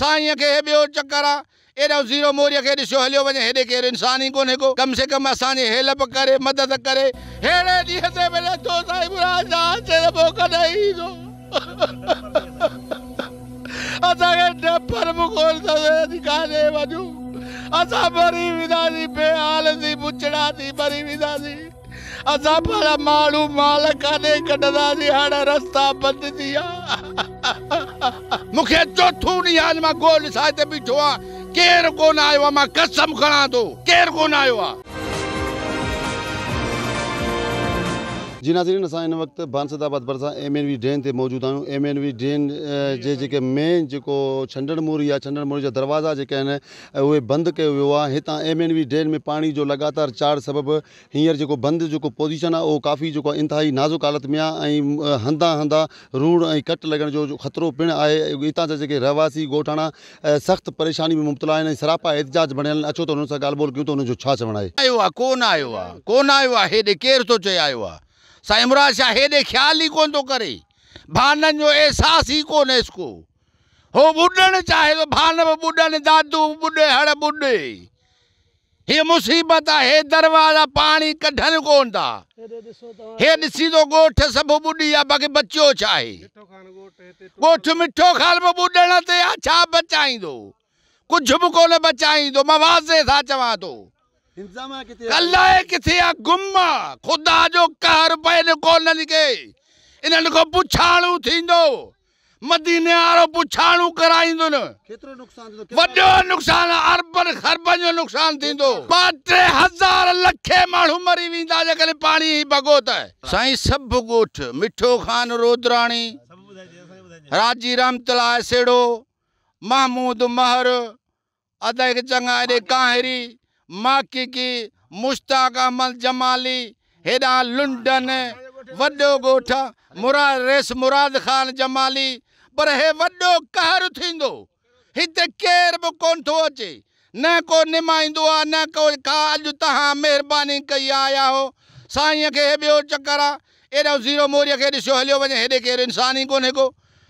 साईंअ खे हे ॿियो चकर आहे एॾो ज़ीरो मोरीअ खे ॾिसो हलियो वञे हेॾे केरु इंसान ई कोन्हे को कम से कम असांजे हेल्प करे मदद करे अहिड़े ॾींहं ते मिले थो तो साईं कॾहिं ईंदो असांखे डफर बि कोन थो काॾे वञूं असां मरी वेंदासीं बेहाल थी पुछड़ा थी मरी वेंदासीं असां पर माण्हू माल काॾे कढंदासीं हाणे रस्ता बंदि थी विया केरु खणा थो केरु कोन आयो आहे जी नाज़रीन असां हिन वक़्तु बांसदाबाद भरिसां एम एन वी ड्रेन ते मौजूद आयो एम एन वी ड्रेन जे मेन जो छंडण मूरी या छंडण मूरी जा दरवाज़ा जेके आहिनि बंद बंदि कयो वियो एम एन वी ड्रेन में पानी जो लगातार चार सबब हिंसर जो बंद जो पोज़ीशन आहे उहो काफ़ी जेको आहे नाज़ुक हालत में आहे हंधा हंधा रूड़ कट लगने जो ख़तरो पिण है हितां जा रहवासी गोठाना सख्त परेशानी में मुबतला आहिनि ऐं सरापा एतिजाज बणियल अचो तो हुननि सां ॻाल्हि ॿोल कयूं त हुनजो छा आयो आहे आयो आहे कोन आयो आहे आयो आहे साईं इमरान शाह हेॾे ख़्यालु ई कोन थो तो करे भाननि जो अहसासु ई कोन्हे इसको हो ॿुॾणु चाहे थो तो भान बि ॿुॾनि दादू ॿुॾे हड़ ॿुॾे हीअ मुसीबत आहे हे दरवाज़ा पाणी कढनि कोन था हे ॾिसी थो तो ॻोठ सभु ॿुॾी आहे बाक़ी बचियो छा आहे ॻोठ मिठो खाल बि ॿुॾण ते आहे छा बचाईंदो कुझु बि कोन बचाईंदो मां वाज़े सां चवां थो कल्ला किथे आ गुम्मा खुदा जो कहर पए कोन निके इन्हनि खां पुछाणू थींदो मदीने वारो पुछाणू कराईंदुनि वॾो नुक़सानु अरबनि खरबनि जो नुक़सानु थींदो ॿ टे हज़ार लखे माण्हू मरी वेंदा जेकॾहिं पाणी ई भॻो त साईं सभु ॻोठ मिठो ख़ान रोदराणी राजी रामतला सेड़ो महमूद महर अदा चङा एॾे काहिरी माकिकी मुश्ताक अमल जमाली हेॾा लुंडन वॾो ॻोठु मुराद रेस मुराद ख़ान जमाली पर हे वॾो कहर थींदो हिते केर बि कोन अचे न को निमाईंदो न को का अॼु कई आया हो साईंअ खे हे ॿियो चकर ज़ीरो मोरीअ खे ॾिसियो हलियो वञे हेॾे इंसान ही को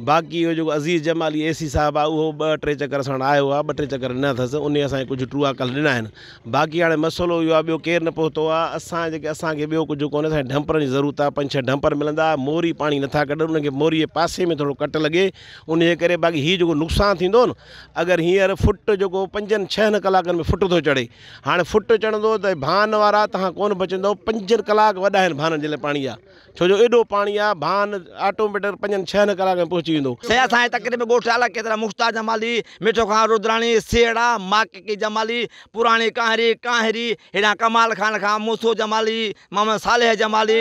बाक़ी इहो जेको अज़ीज़ जमाली ए सी साहब आहे उहो ॿ टे आयो आहे ॿ टे न अस उन असांखे कुझु टूआ कल ॾिना बाक़ी हाँ मसइलो इहो आहे ॿियो केरु न पहुतो आहे असां जेके डंपर की ज़रूरत है पंज छह डंपर मिलंदा मोरी पानी ना कढनि उनखे मोरी जे पासे में थोरो कट लगे उनजे बाक़ी हीउ जेको नुक़सानु थींदो न अगरि हींअर फुट जो पंजन छह कलाक में फुट तो चढ़े हाँ फुट चढ़ त बान वारा तव्हां कोन बचंदो पंजनि कलाक वॾा आहिनि बाननि जे लाइ पाणी छो जो एॾो पाणी आहे बान ऑटोमेटिक पंजनि छह कलाकनि में पहुची वेंदो से तकरीब में ॻोठ अलॻि केतिरा जमाली मिठो खान रुद्राणी सेड़ा माकी जमाली पुरानी कांहरी कहरी हेॾां कमाल खान खान मूसो जमाली मामा सालेह जमाली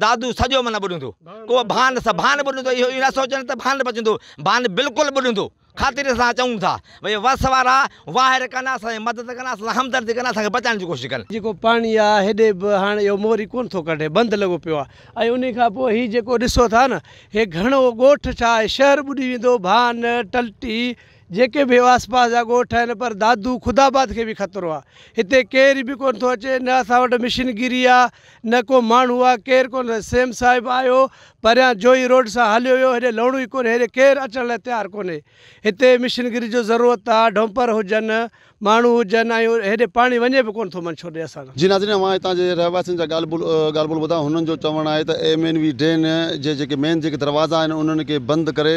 दादू सॼो माना ॿुधंदो को भान भान ॿुधंदो इहो न भान बचंदो भान बिल्कुलु ॿुधंदो खातिर से चाहूँ था भई वस वा वाहिर कंदा मदद कंदा हमदर्द हमदर्दी कंदा असांखे बचाइण जी कोशिशि कंदा जेको पाणी आहे हेॾे मोरी को कटे बंद लगो लॻो पियो आहे था न हे घणो ॻोठ शहर ॿुॾी वेंदो भान टलटी जेके भी आसपास जा ॻोठ आहिनि पर दादू खुदाबाद के भी ख़तरो आहे केर भी को थो अचे न असां वटि मशीनगिरी आहे न को माण्हू आहे केरु कोन सेम साहिबु आयो परियां जोई रोड से हलियो वियो हेॾे लहणो ई कोन्हे हेॾे केरु अचण लाइ जो ज़रूरत आ डंपर हुजनि माण्हू हुजनि ऐं पानी पाणी वञे बि मन छोड़े ॾे असां जी नाज़रीन मां हितां जे रहवासियुनि जो चवणु आहे एम एन वी डेन जे जेके मेन जेके दरवाज़ा आहिनि बंद कर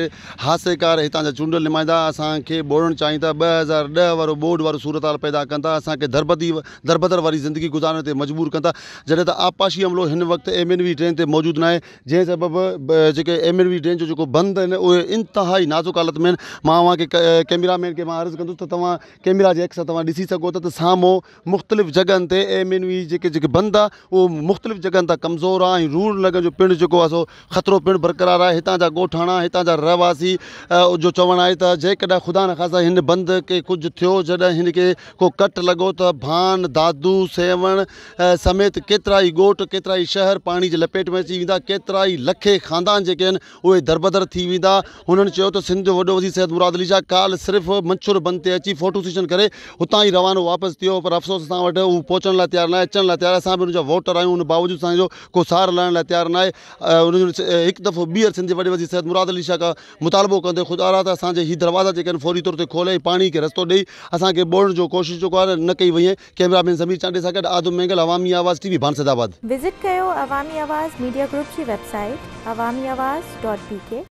हादसेकार इतना हासेकार चूंड निमाईंदा असड़न ॿोड़णु चाहिनि था ॿ हज़ार ॾह वारो ॿोड वारो सूरत हाल पैदा कनि असबदी दरबदर वाली ज़िंदगी गुजारने मजबूर कनि जैसे त आपाशी हमिलो हिन वक़्तु एम एन वी ड्रेन ते मौजूदु न आहे जंहिं एम एन वी ड्रेन जो बंद है आहिनि उहे नाज़ुक हालत में आहिनि कैमरामैन खे मां अर्ज़ु कंदुसि त अक्सर तव्हां ॾिसी सघो था त साम्हूं मुख़्तलिफ़ जॻहियुनि ते एम एन वी जेके जेके बंदि आहे उहो मुख़्तलिफ़ जॻहियुनि तां कमज़ोर आ ऐं रूण लॻण जो पिणु जेको सो ख़तरो पिण बरक़रार आहे हितां जा ॻोठाणा हितां जा रहवासी जो चवणु है त ख़ुदा न ख़ासा इन बंद के कुछ थो जॾहिं के को कट लगो त भान दादू सेवण समेत केतरा ही ॻोठ केतरा ई शहर पानी जे लपेट में अची वा केतरा ही लखे ख़ानदान जेके आहिनि दरबदर थी वेंदा हुननि चयो त सिंध जो वॾो वज़ीर सैद मुराद अली शाह काल मंछुर बंद ते अची फोटो सेशन करे हुतां ई रवानो वापसि थियो पर अफ़सोस असां वटि हू पहुचण लाइ तयारु न आहे अचण लाइ तयारु असां बि हुनजा वोटर आहियूं हुन बावजूदि असांजो को सार लहण लाइ तयारु न आहे हुनजो हिकु दफ़ो ॿीहर सिंध वॾे वज़ीर सैद मुराद अली शाह खां मुतालबो कंदे ख़ुदा त असांजे हीअ दरवाज़ा जेके आहिनि फौरी तौर ते खोले पाणी खे रस्तो ॾेई असांखे ॿोड़ण जो कोशिशि जेको आहे न कई वई कैमरामैन समीर चांडे सां गॾु आदम मेंगल अवामी आवाज़ टी वी बांसदाबाद विज़िट कयो अवामी आवाज़ मीडिया ग्रुप जी website Awami Awaz dot P के